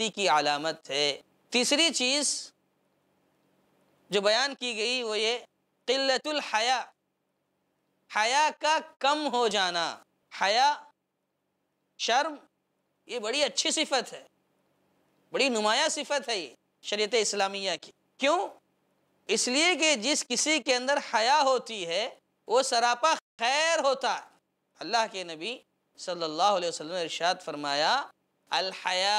मुक्ति की आलामत है तीसरी चीज़ जो बयान की गई वो ये किल्लतुल हया हया का कम हो जाना हया शर्म ये बड़ी अच्छी सिफत है बड़ी नुमाया सिफत है ये शरीत इस्लामिया की क्यों इसलिए कि जिस किसी के अंदर हया होती है वो सरापा खैर होता है अल्लाह के नबी सल्लल्लाहु अलैहि वसल्लम ने इरशाद फरमाया अल हया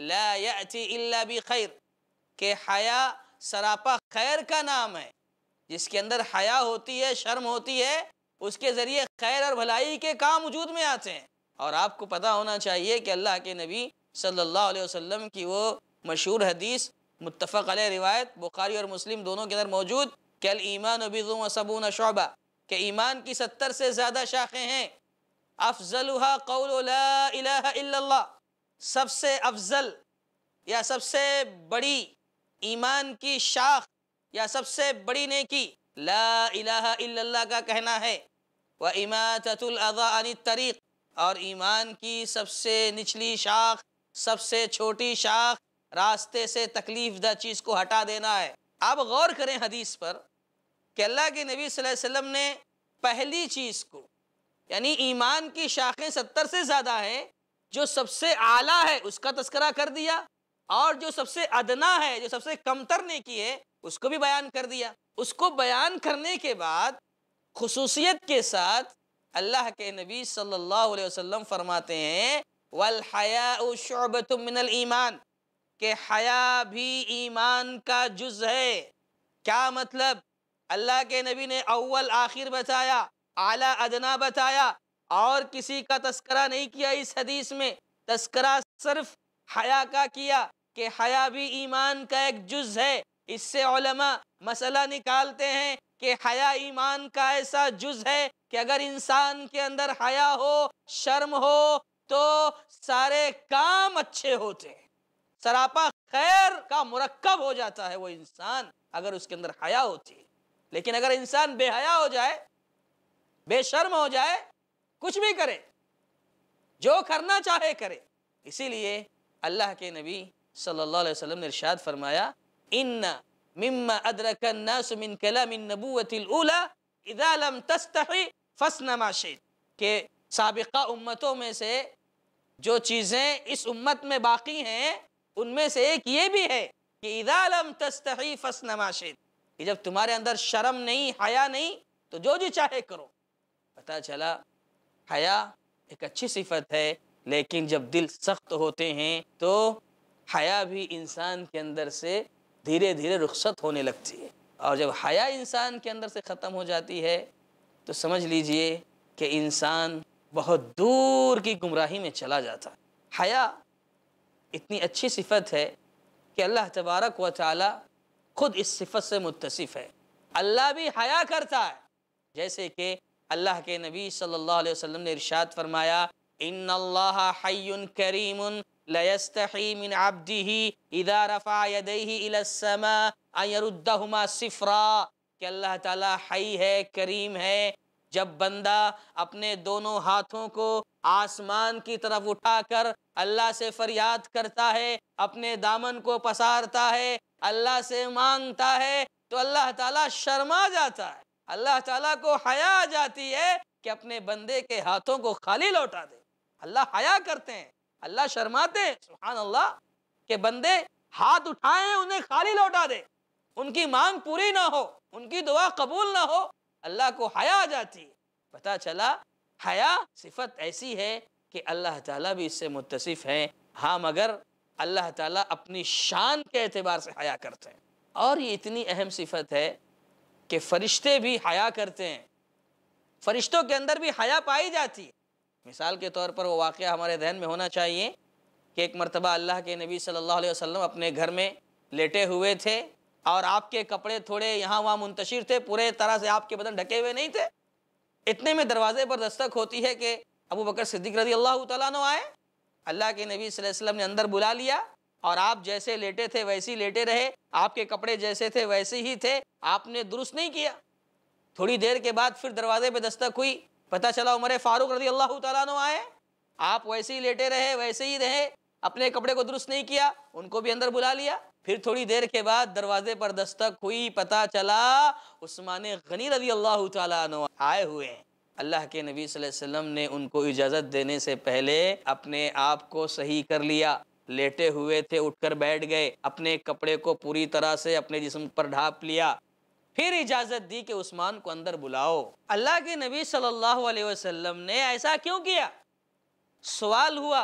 लाती भी खैर के हया सरापा खैर का नाम है जिसके अंदर हया होती है शर्म होती है उसके ज़रिए खैर और भलाई के काम वजूद में आते हैं और आपको पता होना चाहिए कि अल्लाह के नबी सल्लल्लाहु अलैहि वसल्लम की वो मशहूर हदीस मुतफ़ अल रिवायत बुखारी और मुस्लिम दोनों के अंदर मौजूद के अल ईमान वबिज़ुम सबून शोबा के ईमान की सत्तर से ज़्यादा शाखें हैं अफजल कौल सबसे अफजल या सबसे बड़ी ईमान की शाख या सबसे बड़ी नेकी ला इलाहा इल्लल्लाह का कहना है व अन तरीक़ और ईमान की सबसे निचली शाख सबसे छोटी शाख रास्ते से तकलीफ दह चीज़ को हटा देना है आप गौर करें हदीस पर कि अल्लाह के नबी वसल्लम ने पहली चीज़ को यानी ईमान की शाखें सत्तर से ज़्यादा हैं जो सबसे आला है उसका तस्करा कर दिया और जो सबसे अदना है जो सबसे कमतर की है उसको भी बयान कर दिया उसको बयान करने के बाद खसूसियत के साथ अल्लाह के नबी सल्लल्लाहु अलैहि वसल्लम फरमाते हैं वल हया मिनल ईमान के हया भी ईमान का जुज है क्या मतलब अल्लाह के नबी ने अव्वल आखिर बताया आला अदना बताया और किसी का तस्करा नहीं किया इस हदीस में तस्करा सिर्फ हया का किया कि हया भी ईमान का एक जुज है इससे मसला निकालते हैं कि हया ईमान का ऐसा जुज है कि अगर इंसान के अंदर हया हो शर्म हो तो सारे काम अच्छे होते हैं सरापा खैर का मुरक्कब हो जाता है वो इंसान अगर उसके अंदर हया होती है लेकिन अगर इंसान बेहया हो जाए बेशर्म हो जाए कुछ भी करे जो करना चाहे करे इसीलिए अल्लाह के नबी सल्लल्लाहु अलैहि वसल्लम ने इरशाद फरमाया इन मिम्मा अदरक من كلام कलाम الاولى اذا لم تستحي तस्तहि ما شئت के सबका उम्मतों में से जो चीज़ें इस उम्मत में बाकी हैं उनमें से एक ये भी है कि इदालम तस्तही फस फसनमा कि जब तुम्हारे अंदर शर्म नहीं हया नहीं तो जो जी चाहे करो पता चला हया एक अच्छी सिफत है लेकिन जब दिल सख्त होते हैं तो हया भी इंसान के अंदर से धीरे धीरे रुखसत होने लगती है और जब हया इंसान के अंदर से ख़त्म हो जाती है तो समझ लीजिए कि इंसान बहुत दूर की गुमराही में चला जाता है हया इतनी अच्छी सिफत है कि अल्लाह तबारक व ताली खुद इस सिफत से मुतसिफ़ है अल्लाह भी हया करता है जैसे कि अल्लाह के नबी सल्लल्लाहु अलैहि वसल्लम ने इरशाद फरमाया इन अल्लाह हय्युन करीम लयस्तही मिन अब्दिही इदा रफा यदैहि इला समा यरुद्दहुमा सिफरा कि अल्लाह ताला हय है करीम है जब बंदा अपने दोनों हाथों को आसमान की तरफ उठाकर अल्लाह से फरियाद करता है अपने दामन को पसारता है अल्लाह से मांगता है तो अल्लाह ताला शर्मा जाता है अल्लाह ताला को हया आ जाती है कि अपने बंदे के हाथों को खाली लौटा दे अल्लाह हया करते हैं अल्लाह शर्माते हैं सुबहान अल्लाह के बंदे हाथ उठाए उन्हें खाली लौटा दे उनकी मांग पूरी ना हो उनकी दुआ कबूल ना हो अल्लाह को हया आ जाती है पता चला हया सिफत ऐसी है कि अल्लाह ताला भी इससे मुतसिफ है हाँ मगर अल्लाह ताला अपनी शान के अतबार से हया करते हैं और ये इतनी अहम सिफत है कि फरिश्ते भी हया करते हैं फरिश्तों के अंदर भी हया पाई जाती है मिसाल के तौर पर वो वाक़ हमारे जहन में होना चाहिए कि एक मरतबा अल्लाह के नबी सल्लल्लाहु अलैहि वसल्लम अपने घर में लेटे हुए थे और आपके कपड़े थोड़े यहाँ वहाँ मुंतशिर थे पूरे तरह से आपके बदन ढके हुए नहीं थे इतने में दरवाजे पर दस्तक होती है कि अबू बकर सिद्दीक रजी अल्लाह तु आए अल्लाह के नबी वसल्लम ने अंदर बुला लिया और आप जैसे लेटे थे वैसे ही लेटे रहे आपके कपड़े जैसे थे वैसे ही थे आपने दुरुस्त नहीं किया थोड़ी देर के बाद फिर दरवाजे पे दस्तक हुई पता चला उमर फारूक रजी अल्लाह तु आए आप वैसे ही लेटे रहे वैसे ही रहे अपने कपड़े को दुरुस्त नहीं किया उनको भी अंदर बुला लिया फिर थोड़ी देर के बाद दरवाजे पर दस्तक हुई पता चला उस्मान गनी रजी अल्लाह तु आए हुए अल्लाह के नबी वसल्लम ने उनको इजाज़त देने से पहले अपने आप को सही कर लिया लेटे हुए थे उठकर बैठ गए अपने कपड़े को पूरी तरह से अपने जिस्म पर ढाप लिया फिर इजाज़त दी कि उस्मान को अंदर बुलाओ अल्लाह के नबी सल्लल्लाहु अलैहि वसल्लम ने ऐसा क्यों किया सवाल हुआ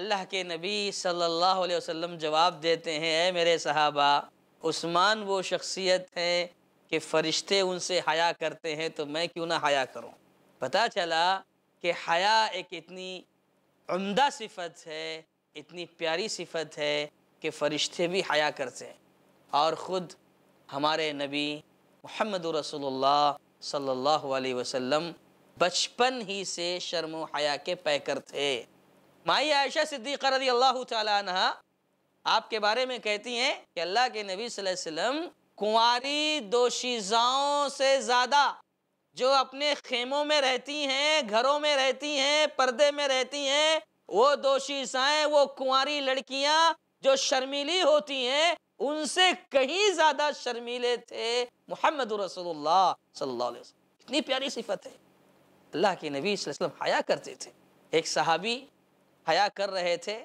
अल्लाह के नबी सल्लल्लाहु अलैहि वसल्लम जवाब देते हैं ऐ मेरे सहाबा उस्मान वो शख्सियत हैं कि फ़रिश्ते उनसे हया करते हैं तो मैं क्यों ना हया करूँ पता चला कि हया एक इतनी उम्दा सिफत है इतनी प्यारी सिफत है कि फ़रिश्ते भी हया करते हैं और ख़ुद हमारे नबी मोहम्मद रसोल्ला सल्लल्लाहु अलैहि वसल्लम बचपन ही से शर्म हया के पैकर थे माई आयशा सिद्दीक़ रदी अल्लाह तहा आपके बारे में कहती हैं कि अल्लाह के नबी वसल्लम कुंवारी दोशीज़ाओं से ज़्यादा जो अपने खेमों में रहती हैं घरों में रहती हैं पर्दे में रहती हैं वो दोषी साए वो कुंवारी लड़कियां जो शर्मीली होती हैं उनसे कहीं ज्यादा शर्मीले थे मोहम्मद सल्लल्लाहु इतनी प्यारी सिफत है अल्लाह के नबी वसल्लम हया करते थे एक सहाबी हया कर रहे थे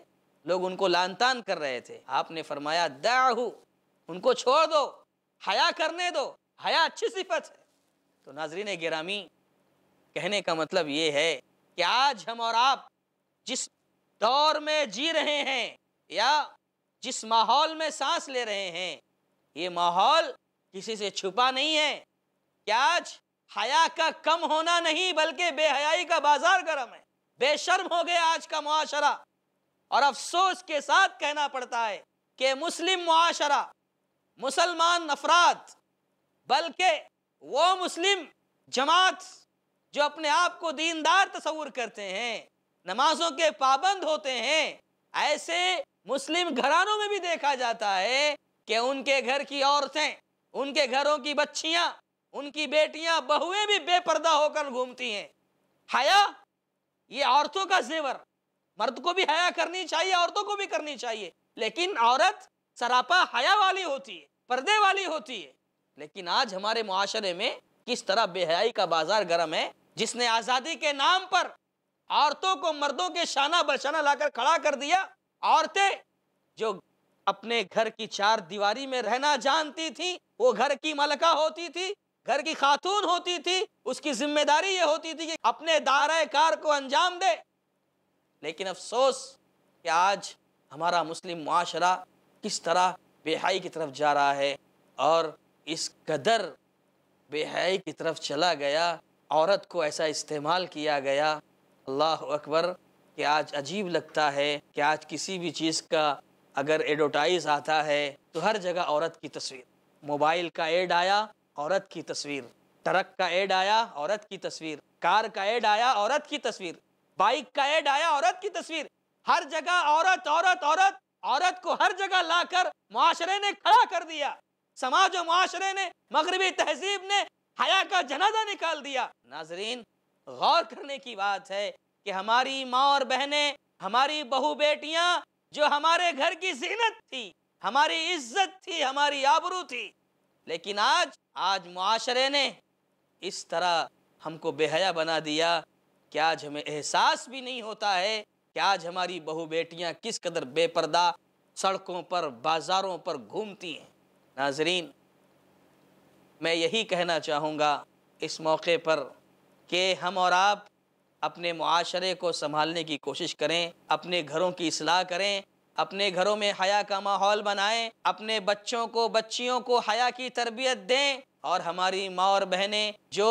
लोग उनको लानतान कर रहे थे आपने फरमाया दाहू उनको छोड़ दो हया करने दो हया अच्छी सिफत है तो नाजरीन गिरामी कहने का मतलब ये है कि आज हम और आप जिस दौर में जी रहे हैं या जिस माहौल में सांस ले रहे हैं ये माहौल किसी से छुपा नहीं है क्या आज हया का कम होना नहीं बल्कि बेहयाई का बाजार गर्म है बेशर्म हो गया आज का मुआशरा और अफसोस के साथ कहना पड़ता है कि मुस्लिम मुआशरा मुसलमान अफराद बल्कि वो मुस्लिम जमात जो अपने आप को दीनदार तस्वूर करते हैं नमाजों के पाबंद होते हैं ऐसे मुस्लिम घरानों में भी देखा जाता है कि उनके घर की औरतें उनके घरों की बच्चियां उनकी बेटियां बहुएं भी बेपर्दा होकर घूमती हैं हया ये औरतों का जेवर मर्द को भी हया करनी चाहिए औरतों को भी करनी चाहिए लेकिन औरत सरापा हया वाली होती है पर्दे वाली होती है लेकिन आज हमारे मुआशरे में किस तरह बेहयाई का बाजार गर्म है जिसने आज़ादी के नाम पर औरतों को मर्दों के शाना बशाना लाकर खड़ा कर दिया औरतें जो अपने घर की चार दीवारी में रहना जानती थी वो घर की मलका होती थी घर की खातून होती थी उसकी जिम्मेदारी ये होती थी कि अपने दायरा कार को अंजाम दे लेकिन अफसोस कि आज हमारा मुस्लिम माशरा किस तरह बेहाई की तरफ जा रहा है और इस कदर बेहाई की तरफ चला गया औरत को ऐसा इस्तेमाल किया गया अल्लाह अकबर कि आज अजीब लगता है कि आज किसी भी चीज़ का अगर एडवर्टाइज आता है तो हर जगह औरत की तस्वीर मोबाइल का एड आया औरत की तस्वीर ट्रक का एड आया औरत की तस्वीर कार का एड आया औरत की तस्वीर बाइक का एड आया औरत की तस्वीर हर जगह औरत औरत औरत औरत को हर जगह लाकर माशरे ने खड़ा कर दिया समाज और माशरे ने मगरबी तहजीब ने हया का जनाजा निकाल दिया नाजरीन गौर करने की बात है कि हमारी माँ और बहनें हमारी बहू बेटियां जो हमारे घर की जीनत थी हमारी इज्जत थी हमारी आबरू थी लेकिन आज आज माशरे ने इस तरह हमको बेहया बना दिया कि आज हमें एहसास भी नहीं होता है कि आज हमारी बहू बेटियां किस कदर बेपर्दा सड़कों पर बाज़ारों पर घूमती हैं नाजरीन मैं यही कहना चाहूँगा इस मौके पर कि हम और आप अपने माशरे को संभालने की कोशिश करें अपने घरों की असलाह करें अपने घरों में हया का माहौल बनाएं अपने बच्चों को बच्चियों को हया की तरबियत दें और हमारी माँ और बहनें जो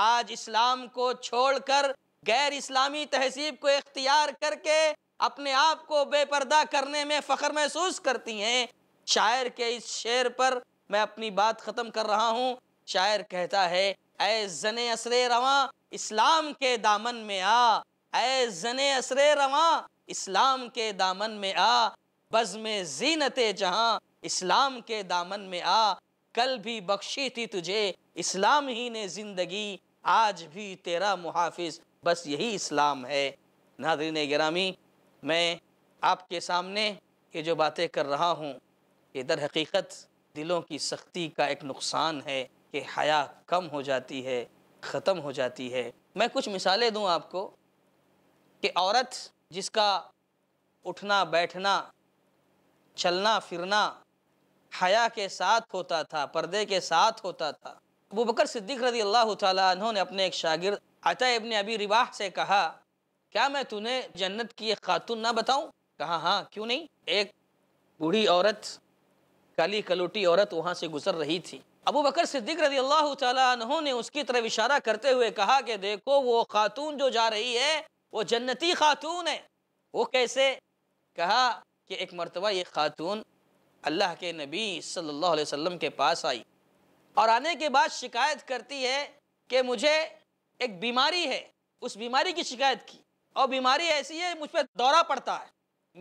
आज इस्लाम को छोड़कर गैर इस्लामी तहजीब को इख्तियार करके अपने आप को बेपर्दा करने में फ़ख्र महसूस करती हैं शायर के इस शेर पर मैं अपनी बात ख़त्म कर रहा हूँ शायर कहता है ऐ जने असरे रवा इस्लाम के दामन में आ ऐ जने असरे रवा इस्लाम के दामन में आ बज़ में जीनत जहाँ इस्लाम के दामन में आ कल भी बख्शी थी तुझे इस्लाम ही ने ज़िंदगी आज भी तेरा मुहाफिज बस यही इस्लाम है नादरीन गिरामी मैं आपके सामने ये जो बातें कर रहा हूँ ये दर हकीकत दिलों की सख्ती का एक नुकसान है कि हया कम हो जाती है ख़त्म हो जाती है मैं कुछ मिसालें दूं आपको कि औरत जिसका उठना बैठना चलना फिरना हया के साथ होता था पर्दे के साथ होता था अबू बकर सिद्दीक रज़ी अल्लाह तहों ने अपने एक शागिर्द अता इबन अबी रिवाह से कहा क्या मैं तुम्हें जन्नत की एक खातून ना बताऊं कहा हाँ क्यों नहीं एक बूढ़ी औरत काली कलोटी औरत वहाँ से गुजर रही थी अबू बकर सिद्दीक रजी अल्लाह तहों ने उसकी तरफ इशारा करते हुए कहा कि देखो वो खातून जो जा रही है वो जन्नती खातून है वो कैसे कहा कि एक मरतबा ये खातून अल्लाह के नबी सल्लल्लाहु अलैहि वसल्लम के पास आई और आने के बाद शिकायत करती है कि मुझे एक बीमारी है उस बीमारी की शिकायत की और बीमारी ऐसी है मुझ पर दौरा पड़ता है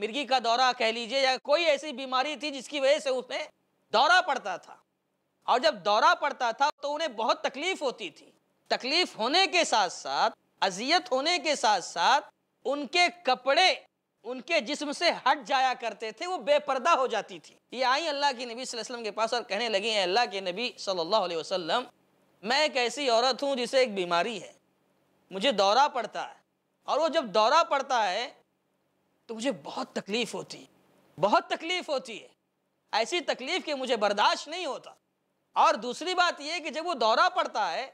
मिर्गी का दौरा कह लीजिए या कोई ऐसी बीमारी थी जिसकी वजह से उसमें दौरा पड़ता था और जब दौरा पड़ता था तो उन्हें बहुत तकलीफ होती थी तकलीफ होने के साथ साथ अजियत होने के साथ साथ उनके कपड़े उनके जिस्म से हट जाया करते थे वो बेपर्दा हो जाती थी ये आई अल्लाह के नबी वसल्लम के पास और कहने लगी हैं अल्लाह के नबी सल्लल्लाहु अलैहि वसल्लम मैं एक ऐसी औरत हूँ जिसे एक बीमारी है मुझे दौरा पड़ता है और वो जब दौरा पड़ता है तो मुझे बहुत तकलीफ़ होती है बहुत तकलीफ़ होती है ऐसी तकलीफ़ कि मुझे बर्दाश्त नहीं होता और दूसरी बात यह कि जब वो दौरा पड़ता है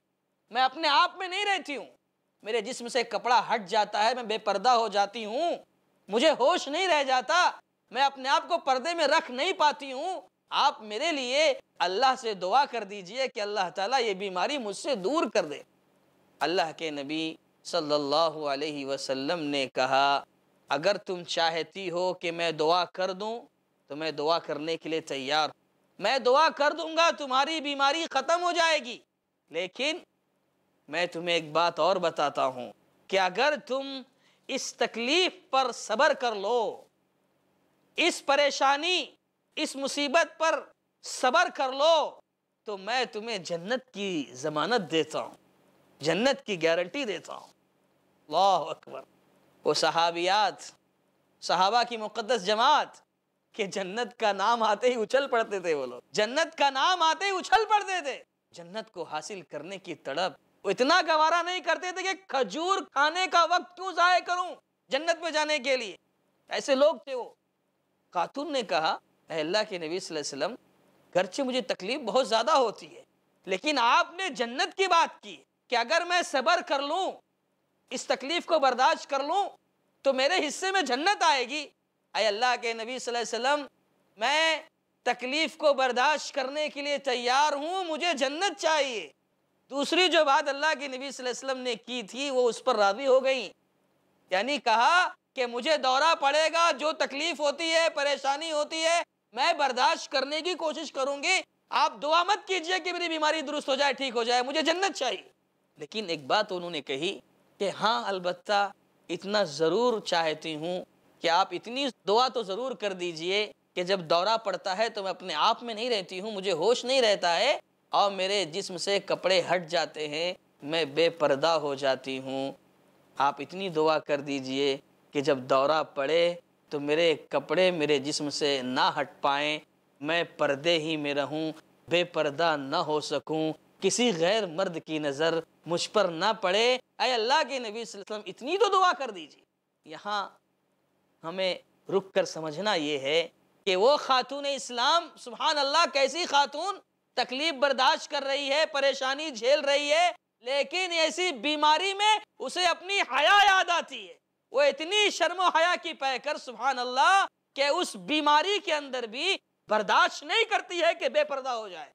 मैं अपने आप में नहीं रहती हूँ मेरे जिस्म से कपड़ा हट जाता है मैं बेपर्दा हो जाती हूँ मुझे होश नहीं रह जाता मैं अपने आप को पर्दे में रख नहीं पाती हूँ आप मेरे लिए अल्लाह से दुआ कर दीजिए कि अल्लाह ताला ये बीमारी मुझसे दूर कर दे अल्लाह के नबी सल्लल्लाहु अलैहि वसल्लम ने कहा अगर तुम चाहती हो कि मैं दुआ कर दूं तो मैं दुआ करने के लिए तैयार हूँ मैं दुआ कर दूंगा तुम्हारी बीमारी ख़त्म हो जाएगी लेकिन मैं तुम्हें एक बात और बताता हूँ कि अगर तुम इस तकलीफ पर सब्र कर लो इस परेशानी इस मुसीबत पर सब्र कर लो तो मैं तुम्हें जन्नत की ज़मानत देता हूँ जन्नत की गारंटी देता हूँ अल्लाह अकबर वो सहाबियात सहाबा की मुक़दस जमात कि जन्नत का नाम आते ही उछल पड़ते थे वो लोग जन्नत का नाम आते ही उछल पड़ते थे जन्नत को हासिल करने की तड़प वो इतना गवारा नहीं करते थे कि खजूर खाने का वक्त क्यों जाए करूं जन्नत में जाने के लिए ऐसे लोग थे वो खातून ने कहा अल्लाह के नबी वसल्लम से मुझे तकलीफ बहुत ज़्यादा होती है लेकिन आपने जन्नत की बात की कि अगर मैं सब्र कर लूँ इस तकलीफ़ को बर्दाश्त कर लूँ तो मेरे हिस्से में जन्नत आएगी अरे अल्लाह के नबी वसल्लम मैं तकलीफ़ को बर्दाश्त करने के लिए तैयार हूँ मुझे जन्नत चाहिए दूसरी जो बात अल्लाह के नबी वसल्लम ने की थी वो उस पर राजी हो गई यानी कहा कि मुझे दौरा पड़ेगा जो तकलीफ़ होती है परेशानी होती है मैं बर्दाश्त करने की कोशिश करूँगी आप दुआ मत कीजिए कि मेरी बीमारी दुरुस्त हो जाए ठीक हो जाए मुझे जन्नत चाहिए लेकिन एक बात उन्होंने कही कि हाँ अलबत् इतना ज़रूर चाहती हूँ कि आप इतनी दुआ तो ज़रूर कर दीजिए कि जब दौरा पड़ता है तो मैं अपने आप में नहीं रहती हूँ मुझे होश नहीं रहता है और मेरे जिस्म से कपड़े हट जाते हैं मैं बेपर्दा हो जाती हूँ आप इतनी दुआ कर दीजिए कि जब दौरा पड़े तो मेरे कपड़े मेरे जिस्म से ना हट पाएँ मैं पर्दे ही में रहूँ बेपर्दा ना हो सकूँ किसी गैर मर्द की नज़र मुझ पर ना पड़े अय अल्लाह के नबी वसल्लम इतनी तो दुआ कर दीजिए यहाँ हमें रुक कर समझना ये है कि वो खातून इस्लाम सुबहान अल्लाह कैसी खातून तकलीफ बर्दाश्त कर रही है परेशानी झेल रही है लेकिन ऐसी बीमारी में उसे अपनी हया याद आती है वो इतनी शर्म हया की पैकर सुबहान अल्लाह के उस बीमारी के अंदर भी बर्दाश्त नहीं करती है कि बेपर्दा हो जाए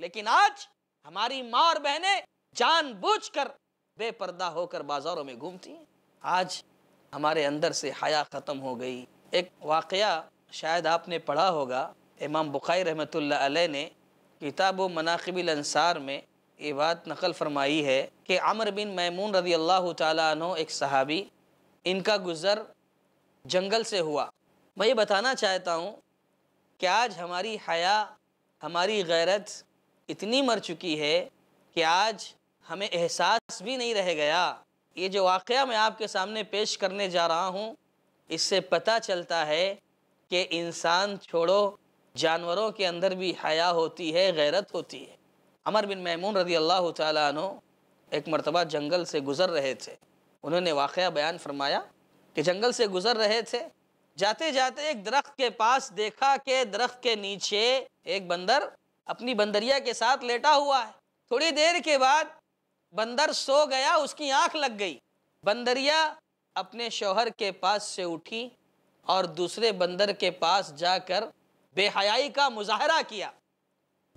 लेकिन आज हमारी माँ और बूझ जानबूझकर बेपर्दा होकर बाजारों में घूमती हैं आज हमारे अंदर से हया ख़त्म हो गई एक वाक़ शायद आपने पढ़ा होगा इमाम बुखारी रहमत ने किताब मनाकबिलसार में ये बात नकल फरमाई है कि अमर बिन मैमून रज़ी अल्लाह तु एक सहाबी इनका गुज़र जंगल से हुआ मैं ये बताना चाहता हूँ कि आज हमारी हया हमारी गैरत इतनी मर चुकी है कि आज हमें एहसास भी नहीं रह गया ये जो वाक़ मैं आपके सामने पेश करने जा रहा हूँ इससे पता चलता है कि इंसान छोड़ो जानवरों के अंदर भी हया होती है गैरत होती है अमर बिन मैमून रदी अल्लाह तु एक मरतबा जंगल से गुज़र रहे थे उन्होंने वाक़ बयान फरमाया कि जंगल से गुज़र रहे थे जाते जाते एक दरख्त के पास देखा कि दरख्त के नीचे एक बंदर अपनी बंदरिया के साथ लेटा हुआ है थोड़ी देर के बाद बंदर सो गया उसकी आंख लग गई बंदरिया अपने शोहर के पास से उठी और दूसरे बंदर के पास जाकर बेहयाई का मुजाहरा किया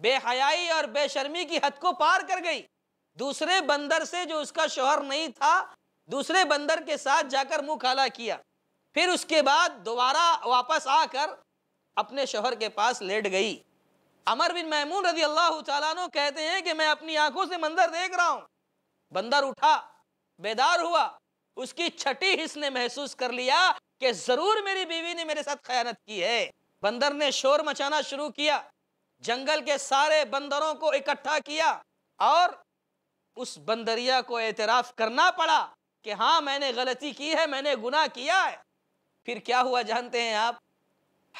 बेहयाई और बेशर्मी की हद को पार कर गई दूसरे बंदर से जो उसका शोहर नहीं था दूसरे बंदर के साथ जाकर मुंह काला किया फिर उसके बाद दोबारा वापस आकर अपने शोहर के पास लेट गई अमर बिन महमून रजी अल्लाह तहते कहते हैं कि मैं अपनी आंखों से मंजर देख रहा हूँ बंदर उठा बेदार हुआ उसकी छठी हिस्स ने महसूस कर लिया कि जरूर मेरी बीवी ने मेरे साथ खयानत की है बंदर ने शोर मचाना शुरू किया जंगल के सारे बंदरों को इकट्ठा किया और उस बंदरिया को एतराफ करना पड़ा कि हाँ मैंने गलती की है मैंने गुनाह किया है फिर क्या हुआ जानते हैं आप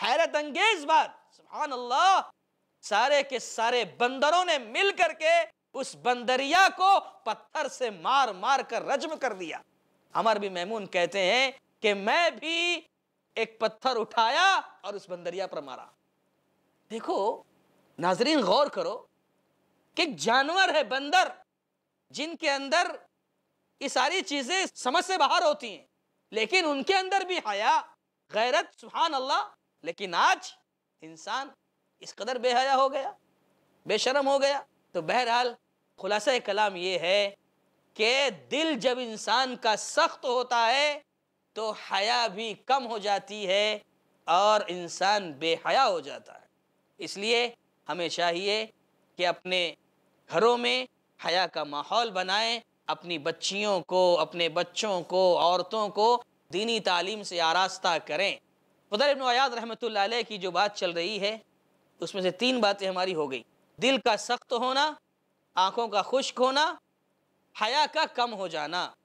हैरत अंगेज बात सुबहान अल्लाह सारे के सारे बंदरों ने मिल करके उस बंदरिया को पत्थर से मार मार कर रजम कर दिया अमर भी मैमून कहते हैं कि मैं भी एक पत्थर उठाया और उस बंदरिया पर मारा देखो नाजरीन गौर करो कि जानवर है बंदर जिनके अंदर ये सारी चीजें समझ से बाहर होती हैं लेकिन उनके अंदर भी हया गैरत सुबहान अल्लाह लेकिन आज इंसान इस कदर बेहया हो गया बेशरम हो गया तो बहरहाल खुलासा कलाम ये है कि दिल जब इंसान का सख्त होता है तो हया भी कम हो जाती है और इंसान बेहया हो जाता है इसलिए हमें चाहिए कि अपने घरों में हया का माहौल बनाएं अपनी बच्चियों को अपने बच्चों को औरतों को दीनी तालीम से आरास्ता करें उधर इबन आयाद रहमत की जो बात चल रही है उसमें से तीन बातें हमारी हो गई दिल का सख्त होना आँखों का खुश्क होना हया का कम हो जाना